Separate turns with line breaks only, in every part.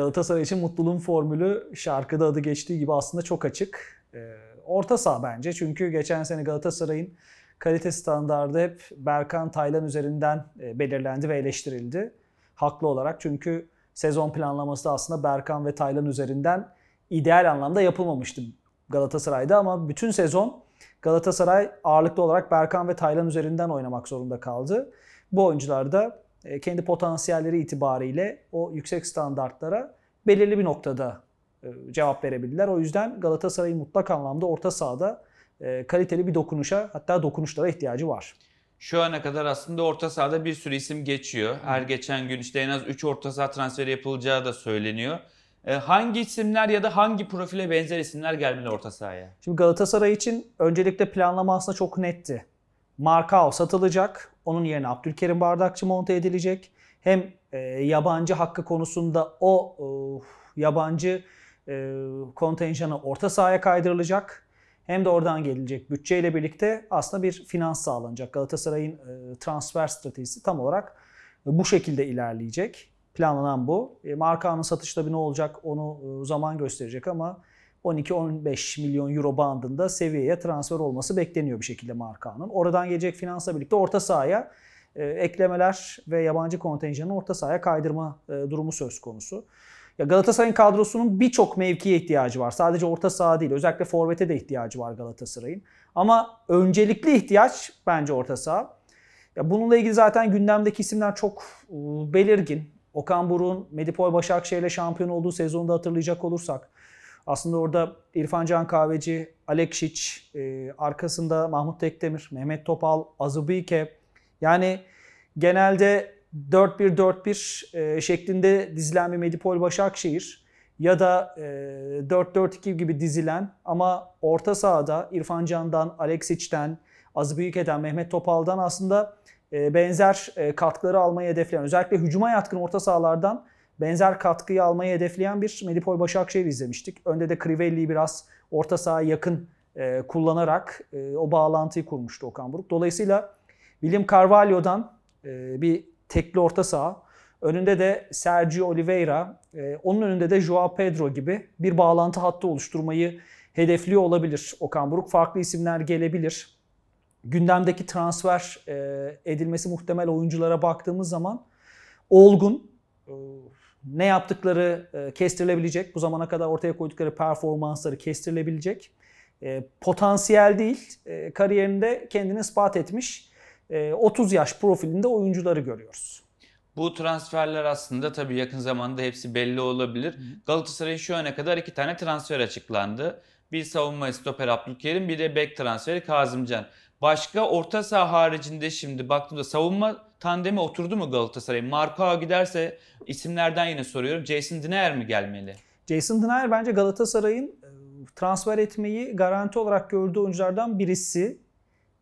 Galatasaray için mutluluğun formülü şarkıda adı geçtiği gibi aslında çok açık. Ee, orta saha bence çünkü geçen sene Galatasaray'ın kalite standardı hep Berkan Taylan üzerinden e, belirlendi ve eleştirildi. Haklı olarak çünkü sezon planlaması da aslında Berkan ve Taylan üzerinden ideal anlamda yapılmamıştı Galatasaray'da ama bütün sezon Galatasaray ağırlıklı olarak Berkan ve Taylan üzerinden oynamak zorunda kaldı. Bu oyuncular da e, kendi potansiyelleri itibariyle o yüksek standartlara belirli bir noktada e, cevap verebildiler. O yüzden Galatasaray'ın mutlak anlamda orta sahada e, kaliteli bir dokunuşa hatta dokunuşlara ihtiyacı var.
Şu ana kadar aslında orta sahada bir sürü isim geçiyor. Her geçen gün işte en az 3 orta saha transferi yapılacağı da söyleniyor. Hangi isimler ya da hangi profile benzer isimler gelmeli orta sahaya?
Şimdi Galatasaray için öncelikle planlama aslında çok netti. Markao satılacak. Onun yerine Abdülkerim Bardakçı monte edilecek. Hem e, yabancı hakkı konusunda o e, yabancı e, kontenjanı orta sahaya kaydırılacak. Hem de oradan gelecek bütçeyle birlikte aslında bir finans sağlanacak. Galatasaray'ın e, transfer stratejisi tam olarak e, bu şekilde ilerleyecek. Planlanan bu. E, markanın satışta bir ne olacak onu e, zaman gösterecek ama 12-15 milyon euro bandında seviyeye transfer olması bekleniyor bir şekilde Markan'ın. Oradan gelecek finansla birlikte orta sahaya e, eklemeler ve yabancı kontenjanı orta sahaya kaydırma e, durumu söz konusu. Ya Galatasaray'ın kadrosunun birçok mevkiye ihtiyacı var. Sadece orta saha değil, özellikle forvete de ihtiyacı var Galatasaray'ın. Ama öncelikli ihtiyaç bence orta saha. Ya bununla ilgili zaten gündemdeki isimler çok ıı, belirgin. Okan Buruk'un Medipol Başakşehir'le şampiyon olduğu sezonda hatırlayacak olursak aslında orada İrfan Can Kahveci, Alekşiç, e, arkasında Mahmut Tekdemir, Mehmet Topal, Azubike. Yani genelde 4-1-4-1 e, şeklinde dizilen bir Medipol Başakşehir ya da e, 4-4-2 gibi dizilen ama orta sahada İrfan Can'dan, Aleksiç'ten, Azubike'den, Mehmet Topal'dan aslında e, benzer e, katkıları almayı hedefleyen özellikle hücuma yatkın orta sahalardan benzer katkıyı almayı hedefleyen bir Medipol Başakşehir izlemiştik. Önde de Crivelli'yi biraz orta sahaya yakın e, kullanarak e, o bağlantıyı kurmuştu Okan Buruk. Dolayısıyla William Carvalho'dan e, bir tekli orta saha, önünde de Sergio Oliveira, e, onun önünde de João Pedro gibi bir bağlantı hattı oluşturmayı hedefliyor olabilir Okan Buruk. Farklı isimler gelebilir. Gündemdeki transfer e, edilmesi muhtemel oyunculara baktığımız zaman olgun, ne yaptıkları e, kestirilebilecek. Bu zamana kadar ortaya koydukları performansları kestirilebilecek. E, potansiyel değil, e, kariyerinde kendini ispat etmiş 30 yaş profilinde oyuncuları görüyoruz.
Bu transferler aslında tabii yakın zamanda hepsi belli olabilir. Galatasaray'ın şu ana kadar iki tane transfer açıklandı. Bir savunma stoper Abdülkerim, bir de bek transferi Kazımcan. Başka orta saha haricinde şimdi baktığımda savunma tandemi oturdu mu Galatasaray'ın? Marcao giderse isimlerden yine soruyorum. Jason Denier mi gelmeli?
Jason Denier bence Galatasaray'ın e, transfer etmeyi garanti olarak gördüğü oyunculardan birisi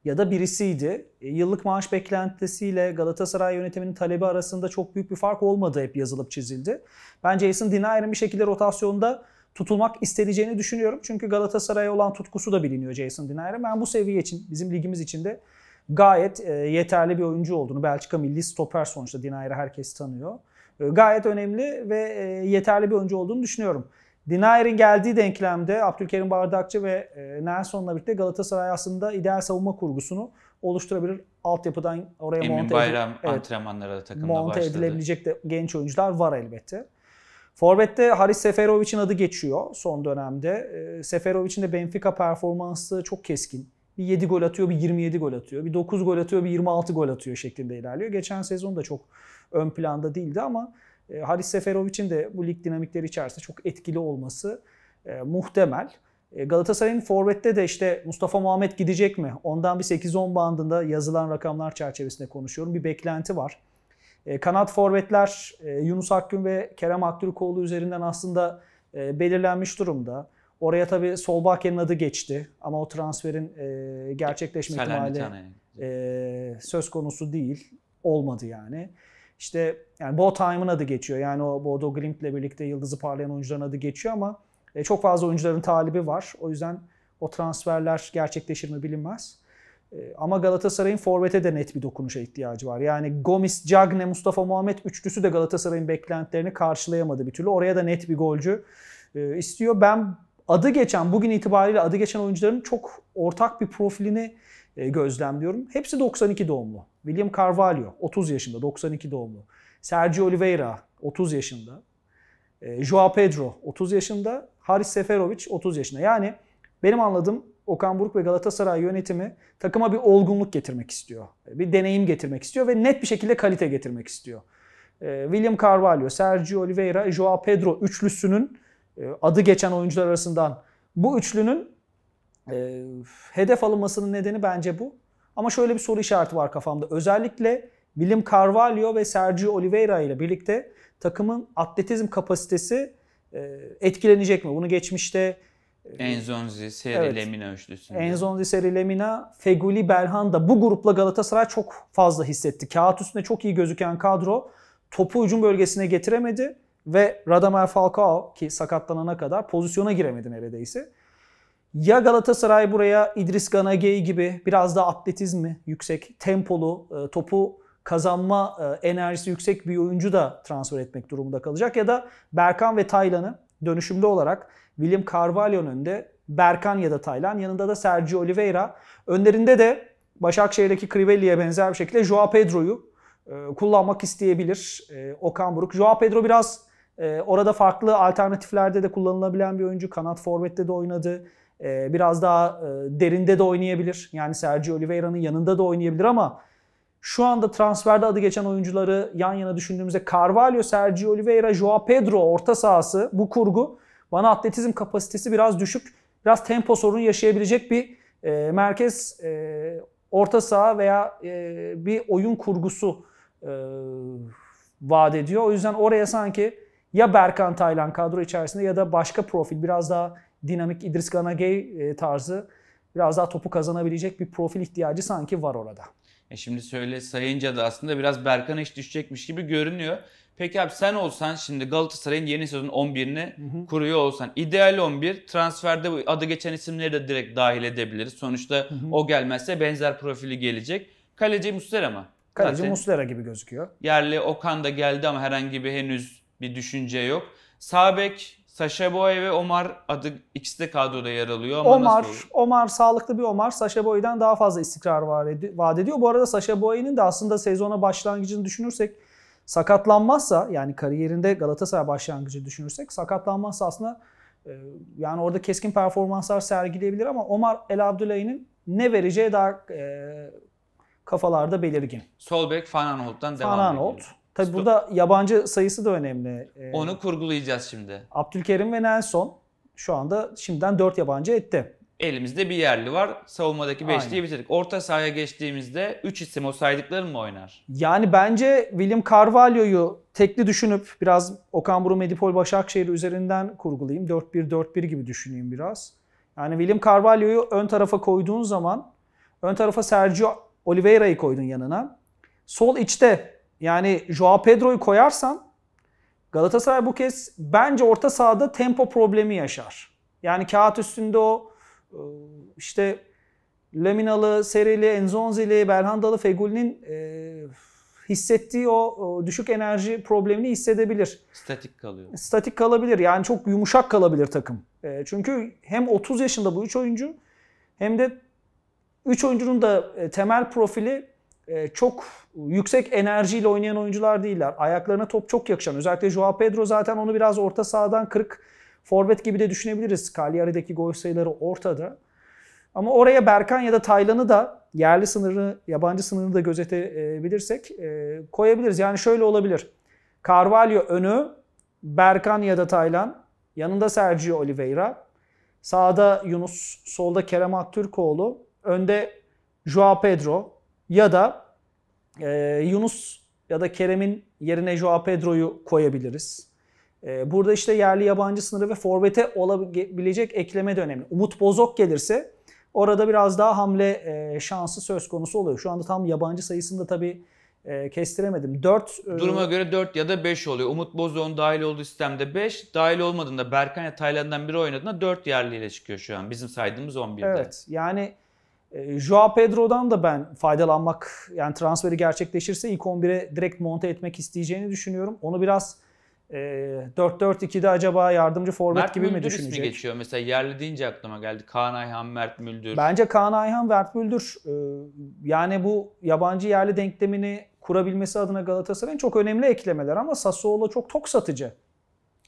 ya da birisiydi. E, yıllık maaş beklentisiyle Galatasaray yönetiminin talebi arasında çok büyük bir fark olmadı hep yazılıp çizildi. Bence Jason Denier'in bir şekilde rotasyonda tutulmak isteneceğini düşünüyorum. Çünkü Galatasaray'a olan tutkusu da biliniyor Jason Dinayer'e. Ben bu seviye için, bizim ligimiz için de gayet e, yeterli bir oyuncu olduğunu, Belçika milli stoper sonuçta Dinayer'i herkes tanıyor. E, gayet önemli ve e, yeterli bir oyuncu olduğunu düşünüyorum. Dinayer'in geldiği denklemde Abdülkerim Bardakçı ve e, Nelson'la birlikte Galatasaray aslında ideal savunma kurgusunu oluşturabilir. Altyapıdan oraya Emin monte, Bayram evet, antrenmanlara da takımda monte başladı. edilebilecek de genç oyuncular var elbette. Forvet'te Haris Seferovic'in adı geçiyor son dönemde. E, Seferovic'in de Benfica performansı çok keskin. Bir 7 gol atıyor, bir 27 gol atıyor, bir 9 gol atıyor, bir 26 gol atıyor şeklinde ilerliyor. Geçen sezon da çok ön planda değildi ama e, Haris Seferovic'in de bu lig dinamikleri içerisinde çok etkili olması e, muhtemel. E, Galatasaray'ın forvette de işte Mustafa Muhammed gidecek mi? Ondan bir 8-10 bandında yazılan rakamlar çerçevesinde konuşuyorum. Bir beklenti var. E, kanat forvetler e, Yunus Akgün ve Kerem Aktürkoğlu üzerinden aslında e, belirlenmiş durumda. Oraya tabi Solbakken adı geçti ama o transferin e, gerçekleşme ihtimali söz konusu değil. Olmadı yani. İşte yani Bo Time'ın adı geçiyor. Yani o Bodo Glimt'le birlikte yıldızı parlayan oyuncuların adı geçiyor ama çok fazla oyuncuların talibi var. O yüzden o transferler gerçekleşir mi bilinmez. Ee, ama Galatasaray'ın forvete de net bir dokunuşa ihtiyacı var. Yani Gomis, Cagne, Mustafa Muhammed üçlüsü de Galatasaray'ın beklentilerini karşılayamadı bir türlü. Oraya da net bir golcü e, istiyor. Ben adı geçen, bugün itibariyle adı geçen oyuncuların çok ortak bir profilini e, gözlemliyorum. Hepsi 92 doğumlu. William Carvalho 30 yaşında, 92 doğumlu. Sergio Oliveira 30 yaşında. E, Joao Pedro 30 yaşında. Haris Seferovic 30 yaşında. Yani benim anladığım Okan Buruk ve Galatasaray yönetimi takıma bir olgunluk getirmek istiyor. Bir deneyim getirmek istiyor ve net bir şekilde kalite getirmek istiyor. Ee, William Carvalho, Sergio Oliveira, Joao Pedro üçlüsünün e, adı geçen oyuncular arasından bu üçlünün e, hedef alınmasının nedeni bence bu. Ama şöyle bir soru işareti var kafamda. Özellikle William Carvalho ve Sergio Oliveira ile birlikte takımın atletizm kapasitesi e, etkilenecek mi? Bunu geçmişte
ee, Enzonzi, Seri evet. Lemina üçlüsünde. Enzonzi,
Seri Lemina, Feguli, Belhanda bu grupla Galatasaray çok fazla hissetti. Kağıt üstünde çok iyi gözüken kadro topu ucun bölgesine getiremedi ve Radamel Falcao ki sakatlanana kadar pozisyona giremedi neredeyse. Ya Galatasaray buraya İdris Ganagey gibi biraz daha atletizmi yüksek, tempolu, e, topu kazanma e, enerjisi yüksek bir oyuncu da transfer etmek durumunda kalacak ya da Berkan ve Taylan'ı dönüşümlü olarak William Carvalho'nun önünde Berkan ya da Taylan. Yanında da Sergio Oliveira. Önlerinde de Başakşehir'deki Crivelli'ye benzer bir şekilde Joao Pedro'yu e, kullanmak isteyebilir e, Okan Buruk. Joao Pedro biraz e, orada farklı alternatiflerde de kullanılabilen bir oyuncu. Kanat forvette de oynadı. E, biraz daha e, derinde de oynayabilir. Yani Sergio Oliveira'nın yanında da oynayabilir ama şu anda transferde adı geçen oyuncuları yan yana düşündüğümüzde Carvalho, Sergio Oliveira, Joao Pedro orta sahası bu kurgu bana atletizm kapasitesi biraz düşük, biraz tempo sorunu yaşayabilecek bir e, merkez e, orta saha veya e, bir oyun kurgusu e, vaat ediyor. O yüzden oraya sanki ya Berkan Taylan kadro içerisinde ya da başka profil biraz daha dinamik İdris Ganagay e, tarzı biraz daha topu kazanabilecek bir profil ihtiyacı sanki var orada.
E şimdi söyle sayınca da aslında biraz Berkan iş düşecekmiş gibi görünüyor. Peki abi sen olsan şimdi Galatasaray'ın yeni sezon 11'ini kuruyor olsan ideal 11 transferde bu adı geçen isimleri de direkt dahil edebiliriz. Sonuçta hı hı. o gelmezse benzer profili gelecek. Kaleci Muslera mı? Kaleci Zaten
Muslera gibi gözüküyor.
Yerli Okan da geldi ama herhangi bir henüz bir düşünce yok. Sabek, Sasha Boy ve Omar adı ikisi de kadroda yer alıyor. Ama Omar,
Omar sağlıklı bir Omar. Sasha Boy'dan daha fazla istikrar vaat ediyor. Bu arada Sasha Boy'un da aslında sezona başlangıcını düşünürsek Sakatlanmazsa yani kariyerinde Galatasaray başlangıcı düşünürsek sakatlanmazsa aslında e, yani orada keskin performanslar sergileyebilir ama Omar El Abdüllay'ın ne vereceği daha e, kafalarda belirgin.
Sol bek Fananold'dan devam Fananold. edelim.
Tabi burada yabancı sayısı da önemli. E, Onu
kurgulayacağız şimdi.
Abdülkerim ve Nelson şu anda şimdiden 4 yabancı etti.
Elimizde bir yerli var. Savunmadaki 5 diye bitirdik. Orta sahaya geçtiğimizde 3 isim o saydıkların mı oynar?
Yani bence William Carvalho'yu tekli düşünüp biraz Okan Buru, Medipol, Başakşehir üzerinden kurgulayayım. 4-1-4-1 gibi düşüneyim biraz. Yani William Carvalho'yu ön tarafa koyduğun zaman ön tarafa Sergio Oliveira'yı koydun yanına. Sol içte yani Joao Pedro'yu koyarsan Galatasaray bu kez bence orta sahada tempo problemi yaşar. Yani kağıt üstünde o ee, işte Laminalı, Serili, Enzonzili, Belhandalı, Fegul'in e, hissettiği o düşük enerji problemini hissedebilir.
Statik kalıyor.
Statik kalabilir. Yani çok yumuşak kalabilir takım. E, çünkü hem 30 yaşında bu 3 oyuncu hem de 3 oyuncunun da e, temel profili çok yüksek enerjiyle oynayan oyuncular değiller. Ayaklarına top çok yakışan. Özellikle Joao Pedro zaten onu biraz orta sahadan kırık Forvet gibi de düşünebiliriz. Cagliari'deki gol sayıları ortada. Ama oraya Berkan ya da Taylan'ı da yerli sınırı, yabancı sınırını da gözetebilirsek e, koyabiliriz. Yani şöyle olabilir. Carvalho önü, Berkan ya da Taylan, yanında Sergio Oliveira, sağda Yunus, solda Kerem Aktürkoğlu, önde Joao Pedro ya da e, Yunus ya da Kerem'in yerine Joao Pedro'yu koyabiliriz. Ee, burada işte yerli yabancı sınırı ve forvete olabilecek ekleme de önemli. Umut Bozok gelirse orada biraz daha hamle e, şansı söz konusu oluyor. Şu anda tam yabancı sayısında tabii e, kestiremedim. 4 e, Duruma
göre 4 ya da 5 oluyor. Umut Bozok'un dahil olduğu sistemde 5. Dahil olmadığında Berkan ya Tayland'dan biri oynadığında 4 yerliyle çıkıyor şu an. Bizim saydığımız 11'de. Evet
yani Joao Pedro'dan da ben faydalanmak yani transferi gerçekleşirse ilk 11'e direkt monte etmek isteyeceğini düşünüyorum. Onu biraz e, 4-4-2'de acaba yardımcı forvet Mert gibi Müldür mi düşünecek? Mert Müldür
geçiyor. Mesela yerli deyince aklıma geldi. Kaan Ayhan, Mert Müldür. Bence
Kaan Ayhan, Mert Müldür. yani bu yabancı yerli denklemini kurabilmesi adına Galatasaray'ın çok önemli eklemeler ama Sassuolo çok tok satıcı.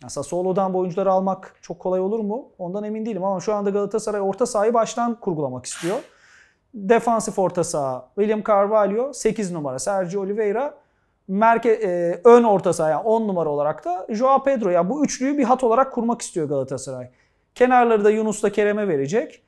Yani Sassuolo'dan bu oyuncuları almak çok kolay olur mu? Ondan emin değilim ama şu anda Galatasaray orta sahayı baştan kurgulamak istiyor. Defansif orta saha William Carvalho, 8 numara Sergio Oliveira, merke, e, ön orta saha yani 10 numara olarak da Joao Pedro. Yani bu üçlüyü bir hat olarak kurmak istiyor Galatasaray. Kenarları da Yunus'la Kerem'e verecek.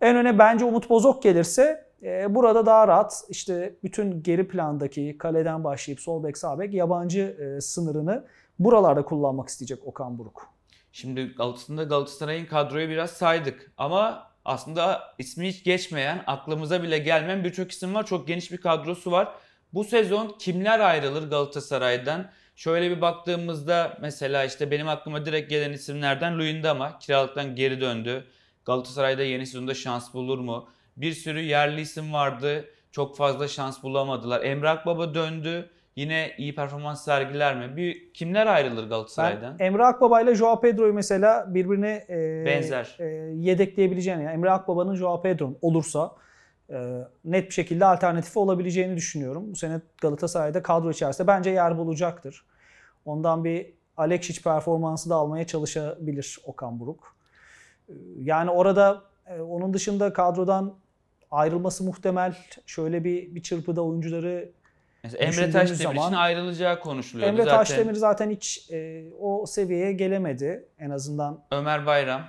En öne bence Umut Bozok gelirse e, burada daha rahat işte bütün geri plandaki kaleden başlayıp sol bek sağ bek yabancı e, sınırını buralarda kullanmak isteyecek Okan Buruk.
Şimdi Galatasaray'ın Galatasaray'ın kadroyu biraz saydık ama aslında ismi hiç geçmeyen, aklımıza bile gelmeyen birçok isim var. Çok geniş bir kadrosu var. Bu sezon kimler ayrılır Galatasaray'dan? Şöyle bir baktığımızda mesela işte benim aklıma direkt gelen isimlerden Luyendama kiralıktan geri döndü. Galatasaray'da yeni sezonda şans bulur mu? Bir sürü yerli isim vardı. Çok fazla şans bulamadılar. Emrak Baba döndü. Yine iyi performans sergiler mi? Bir kimler ayrılır Galatasaray'dan? Ben
Emre Akbaba ile Joao Pedro'yu mesela birbirine e, benzer e, yedekleyebileceğini yani Emre Akbaba'nın Joao Pedro'nun olursa e, net bir şekilde alternatifi olabileceğini düşünüyorum. Bu sene Galatasaray'da kadro içerisinde bence yer bulacaktır. Ondan bir Aleksic performansı da almaya çalışabilir Okan Buruk. E, yani orada e, onun dışında kadrodan ayrılması muhtemel şöyle bir bir çırpıda oyuncuları Mesela Emre Taşdemir zaman, için
ayrılacağı konuşuluyor. Emre zaten. Taşdemir
zaten hiç e, o seviyeye gelemedi en azından.
Ömer Bayram.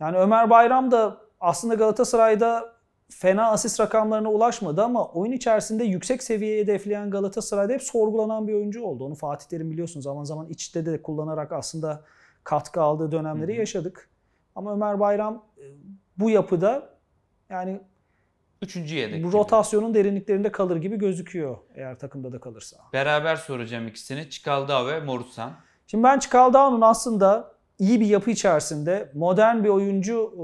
Yani
Ömer Bayram da aslında Galatasaray'da fena asist rakamlarına ulaşmadı ama oyun içerisinde yüksek seviyeye hedefleyen Galatasaray'da hep sorgulanan bir oyuncu oldu. Onu Fatih Terim biliyorsunuz zaman zaman içte de kullanarak aslında katkı aldığı dönemleri Hı-hı. yaşadık. Ama Ömer Bayram e, bu yapıda yani Üçüncü yedek. Bu rotasyonun gibi. derinliklerinde kalır gibi gözüküyor eğer takımda da kalırsa.
Beraber soracağım ikisini. Çikaldao ve Morutsan.
Şimdi ben Çikaldao'nun aslında iyi bir yapı içerisinde modern bir oyuncu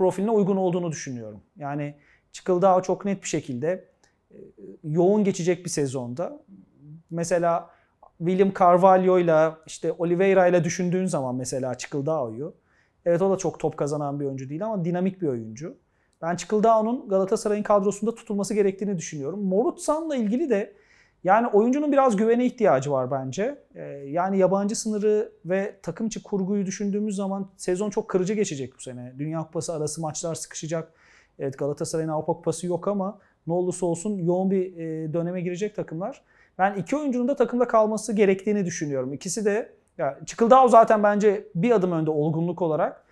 profiline uygun olduğunu düşünüyorum. Yani Çıkıldağ çok net bir şekilde e, yoğun geçecek bir sezonda. Mesela William Carvalho ile işte ile düşündüğün zaman mesela Çıkıldağ'ı Evet o da çok top kazanan bir oyuncu değil ama dinamik bir oyuncu. Ben Çıkıldağ'ın Galatasaray'ın kadrosunda tutulması gerektiğini düşünüyorum. Morutsan'la ilgili de yani oyuncunun biraz güvene ihtiyacı var bence. Ee, yani yabancı sınırı ve takım içi kurguyu düşündüğümüz zaman sezon çok kırıcı geçecek bu sene. Dünya Kupası arası maçlar sıkışacak. Evet Galatasaray'ın Avrupa Kupası yok ama ne olursa olsun yoğun bir e, döneme girecek takımlar. Ben iki oyuncunun da takımda kalması gerektiğini düşünüyorum. İkisi de ya Çıkıldao zaten bence bir adım önde olgunluk olarak.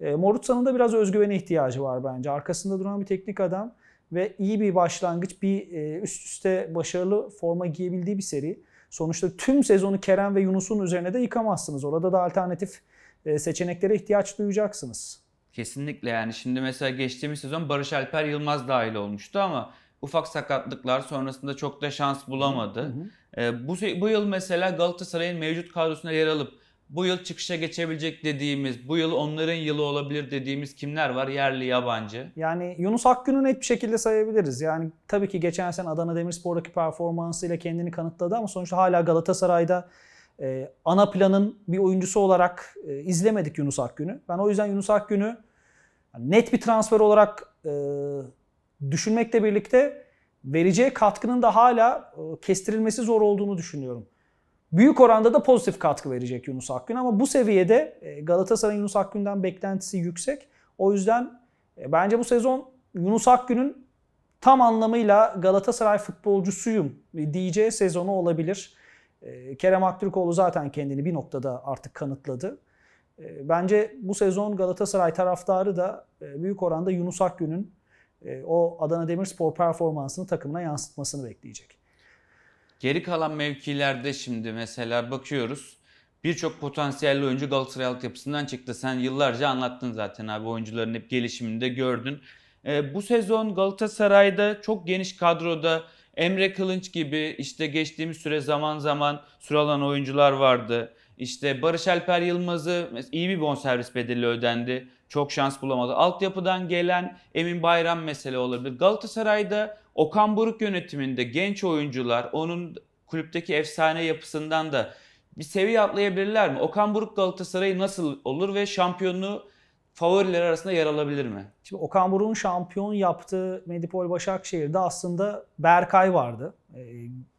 E, Morutsa'nın da biraz özgüvene ihtiyacı var bence. Arkasında duran bir teknik adam ve iyi bir başlangıç, bir e, üst üste başarılı forma giyebildiği bir seri. Sonuçta tüm sezonu Kerem ve Yunus'un üzerine de yıkamazsınız. Orada da alternatif e, seçeneklere ihtiyaç duyacaksınız.
Kesinlikle yani şimdi mesela geçtiğimiz sezon Barış Alper Yılmaz dahil olmuştu ama ufak sakatlıklar sonrasında çok da şans bulamadı. Hı hı. E, bu bu yıl mesela Galatasaray'ın mevcut kadrosuna yer alıp bu yıl çıkışa geçebilecek dediğimiz, bu yıl onların yılı olabilir dediğimiz kimler var? Yerli, yabancı.
Yani Yunus Akgün'ü net bir şekilde sayabiliriz. Yani tabii ki geçen sene Adana Demirspor'daki performansıyla kendini kanıtladı ama sonuçta hala Galatasaray'da e, ana planın bir oyuncusu olarak e, izlemedik Yunus Akgün'ü. Ben o yüzden Yunus Akgün'ü net bir transfer olarak e, düşünmekle birlikte vereceği katkının da hala e, kestirilmesi zor olduğunu düşünüyorum. Büyük oranda da pozitif katkı verecek Yunus Akgün ama bu seviyede e, Galatasaray Yunus Akgün'den beklentisi yüksek. O yüzden e, bence bu sezon Yunus Akgün'ün tam anlamıyla Galatasaray futbolcusuyum diyeceği sezonu olabilir. E, Kerem Aktürkoğlu zaten kendini bir noktada artık kanıtladı. Bence bu sezon Galatasaray taraftarı da büyük oranda Yunus Akgün'ün o Adana Demirspor performansını takımına yansıtmasını bekleyecek.
Geri kalan mevkilerde şimdi mesela bakıyoruz. Birçok potansiyelli oyuncu Galatasaray yapısından çıktı. Sen yıllarca anlattın zaten abi oyuncuların hep gelişimini de gördün. E, bu sezon Galatasaray'da çok geniş kadroda Emre Kılınç gibi işte geçtiğimiz süre zaman zaman süre alan oyuncular vardı. İşte Barış Alper Yılmaz'ı iyi bir bonservis bedeli ödendi çok şans bulamadı. Altyapıdan gelen Emin Bayram mesele olabilir. Galatasaray'da Okan Buruk yönetiminde genç oyuncular onun kulüpteki efsane yapısından da bir seviye atlayabilirler mi? Okan Buruk Galatasaray'ı nasıl olur ve şampiyonluğu favoriler arasında yer alabilir mi?
Şimdi Okan Buruk'un şampiyon yaptığı Medipol Başakşehir'de aslında Berkay vardı. Ee,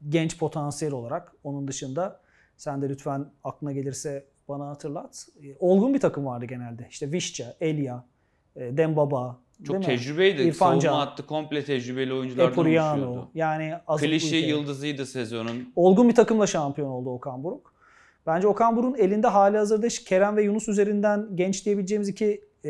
genç potansiyel olarak. Onun dışında sen de lütfen aklına gelirse bana hatırlat. E, olgun bir takım vardı genelde. İşte Vişça, Elia, e, Dembaba. Çok tecrübeydi. İrfan Savunma
hattı komple tecrübeli oyuncular Epuriano, oluşuyordu. Yani Klişe yıldızıydı sezonun.
Olgun bir takımla şampiyon oldu Okan Buruk. Bence Okan Buruk'un elinde hali hazırda Kerem ve Yunus üzerinden genç diyebileceğimiz iki e,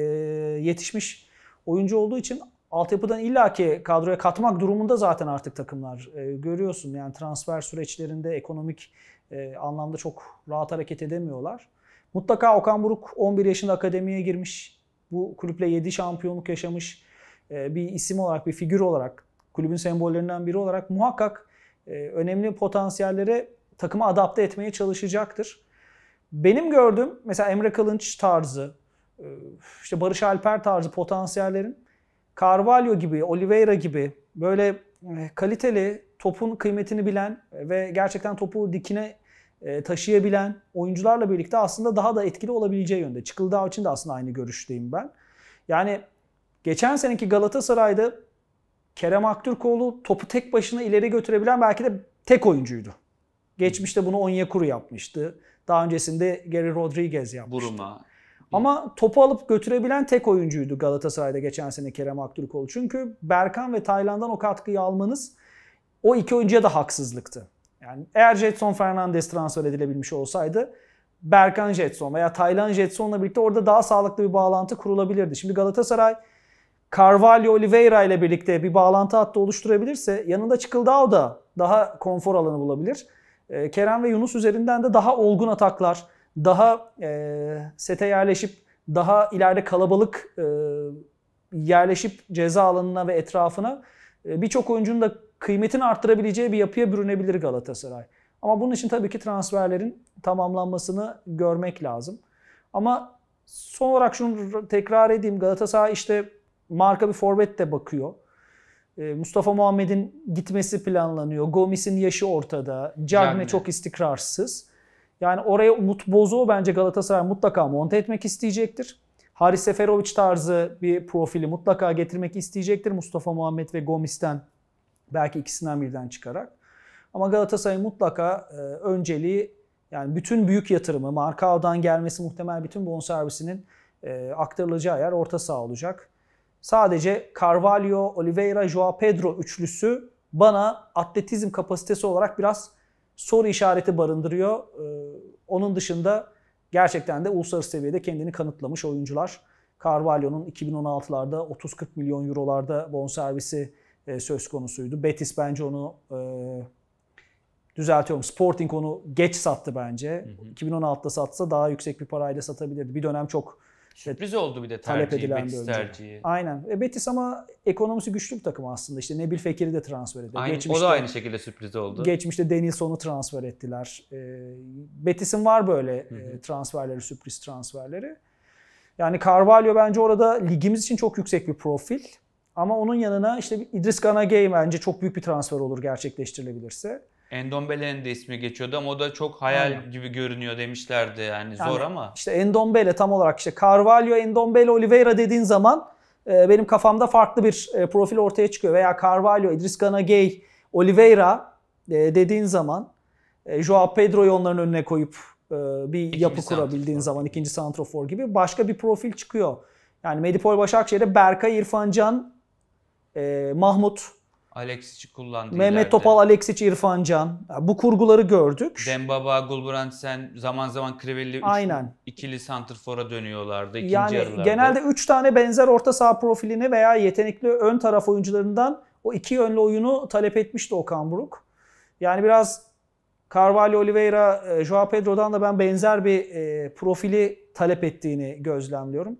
yetişmiş oyuncu olduğu için altyapıdan illaki kadroya katmak durumunda zaten artık takımlar e, görüyorsun. Yani transfer süreçlerinde ekonomik e, anlamda çok rahat hareket edemiyorlar. Mutlaka Okan Buruk 11 yaşında akademiye girmiş. Bu kulüple 7 şampiyonluk yaşamış. E, bir isim olarak, bir figür olarak, kulübün sembollerinden biri olarak muhakkak e, önemli potansiyellere takımı adapte etmeye çalışacaktır. Benim gördüğüm mesela Emre Kılınç tarzı, e, işte Barış Alper tarzı potansiyellerin Carvalho gibi, Oliveira gibi böyle e, kaliteli topun kıymetini bilen ve gerçekten topu dikine e, taşıyabilen oyuncularla birlikte aslında daha da etkili olabileceği yönde. Çıkıldağ için de aslında aynı görüşteyim ben. Yani geçen seneki Galatasaray'da Kerem Aktürkoğlu topu tek başına ileri götürebilen belki de tek oyuncuydu. Geçmişte bunu Onyekuru yapmıştı. Daha öncesinde Gary Rodriguez yapmıştı. Buruma. Ama topu alıp götürebilen tek oyuncuydu Galatasaray'da geçen sene Kerem Aktürkoğlu. Çünkü Berkan ve Taylan'dan o katkıyı almanız o iki oyuncuya da haksızlıktı. Yani eğer Jetson Fernandes transfer edilebilmiş olsaydı Berkan Jetson veya Taylan Jetson'la birlikte orada daha sağlıklı bir bağlantı kurulabilirdi. Şimdi Galatasaray Carvalho Oliveira ile birlikte bir bağlantı hattı oluşturabilirse yanında Çıkıldao da daha konfor alanı bulabilir. E, Kerem ve Yunus üzerinden de daha olgun ataklar, daha e, sete yerleşip daha ileride kalabalık e, yerleşip ceza alanına ve etrafına e, birçok oyuncunun da kıymetini arttırabileceği bir yapıya bürünebilir Galatasaray. Ama bunun için tabii ki transferlerin tamamlanmasını görmek lazım. Ama son olarak şunu tekrar edeyim. Galatasaray işte marka bir forvet de bakıyor. Ee, Mustafa Muhammed'in gitmesi planlanıyor. Gomis'in yaşı ortada. Cagne çok istikrarsız. Yani oraya Umut Bozoğu bence Galatasaray mutlaka monte etmek isteyecektir. Haris Seferovic tarzı bir profili mutlaka getirmek isteyecektir Mustafa Muhammed ve Gomis'ten Belki ikisinden birden çıkarak. Ama Galatasaray mutlaka e, önceliği yani bütün büyük yatırımı, marka avdan gelmesi muhtemel bütün bonservisinin e, aktarılacağı yer orta saha olacak. Sadece Carvalho, Oliveira, Joao Pedro üçlüsü bana atletizm kapasitesi olarak biraz soru işareti barındırıyor. Ee, onun dışında gerçekten de uluslararası seviyede kendini kanıtlamış oyuncular. Carvalho'nun 2016'larda 30-40 milyon eurolarda bonservisi e, söz konusuydu. Betis bence onu e, düzeltiyorum. Sporting onu geç sattı bence. Hı hı. 2016'da satsa daha yüksek bir parayla satabilirdi. Bir dönem çok
Sürpriz işte, oldu bir de tercihi, talep edilen Betis bir tercihi.
Aynen. E, Betis ama ekonomisi güçlü bir takım aslında. İşte Nebil Fekir'i de transfer etti. o da aynı şekilde sürpriz oldu. Geçmişte Denilson'u transfer ettiler. E, Betis'in var böyle hı hı. E, transferleri, sürpriz transferleri. Yani Carvalho bence orada ligimiz için çok yüksek bir profil. Ama onun yanına işte İdris Ganagay bence çok büyük bir transfer olur gerçekleştirilebilirse.
Endombele'nin de ismi geçiyordu ama o da çok hayal Aynen. gibi görünüyor demişlerdi yani, yani zor ama.
İşte Endombele tam olarak işte Carvalho, Endombele, Oliveira dediğin zaman e, benim kafamda farklı bir e, profil ortaya çıkıyor. Veya Carvalho, İdris Ganagay, Oliveira e, dediğin zaman e, Joao Pedro'yu onların önüne koyup e, bir ikinci yapı kurabildiğin zaman ikinci santrofor gibi başka bir profil çıkıyor. Yani Medipol Başakşehir'de Berkay İrfancan e, Mahmut
Alexic'i kullandı. Mehmet ileride.
Topal, Alexic, İrfan Can. Bu kurguları gördük.
Dembaba, Gulbrandsen zaman zaman Crivelli Aynen. ikili santrfora dönüyorlardı ikinci yani yarılarda. Genelde
3 tane benzer orta saha profilini veya yetenekli ön taraf oyuncularından o iki yönlü oyunu talep etmişti Okan Buruk. Yani biraz Carvalho, Oliveira, e, Joao Pedro'dan da ben benzer bir e, profili talep ettiğini gözlemliyorum.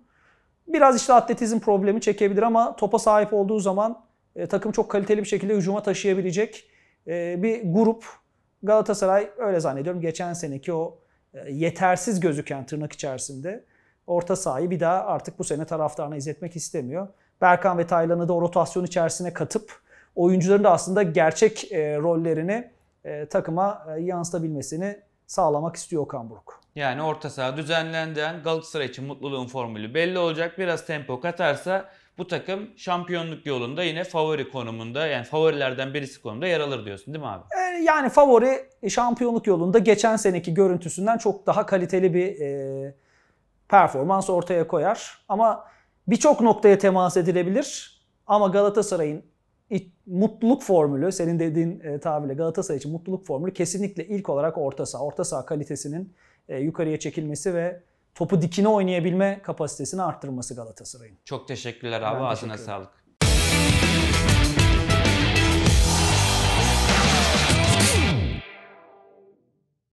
Biraz işte atletizm problemi çekebilir ama topa sahip olduğu zaman e, takım çok kaliteli bir şekilde hücuma taşıyabilecek e, bir grup. Galatasaray öyle zannediyorum geçen seneki o e, yetersiz gözüken tırnak içerisinde orta sahayı bir daha artık bu sene taraftarına izletmek istemiyor. Berkan ve Taylan'ı da o rotasyon içerisine katıp oyuncuların da aslında gerçek e, rollerini e, takıma e, yansıtabilmesini sağlamak istiyor Okan Buruk.
Yani orta saha düzenlendiğin Galatasaray için mutluluğun formülü belli olacak. Biraz tempo katarsa bu takım şampiyonluk yolunda yine favori konumunda yani favorilerden birisi konumunda yer alır diyorsun değil mi abi?
Ee, yani favori şampiyonluk yolunda geçen seneki görüntüsünden çok daha kaliteli bir e, performans ortaya koyar. Ama birçok noktaya temas edilebilir. Ama Galatasaray'ın mutluluk formülü, senin dediğin e, tabirle Galatasaray için mutluluk formülü kesinlikle ilk olarak orta saha. Orta saha
kalitesinin
e, yukarıya çekilmesi ve topu dikine oynayabilme kapasitesini arttırması Galatasaray'ın.
Çok teşekkürler abi. Ben Ağzına teşekkür sağlık.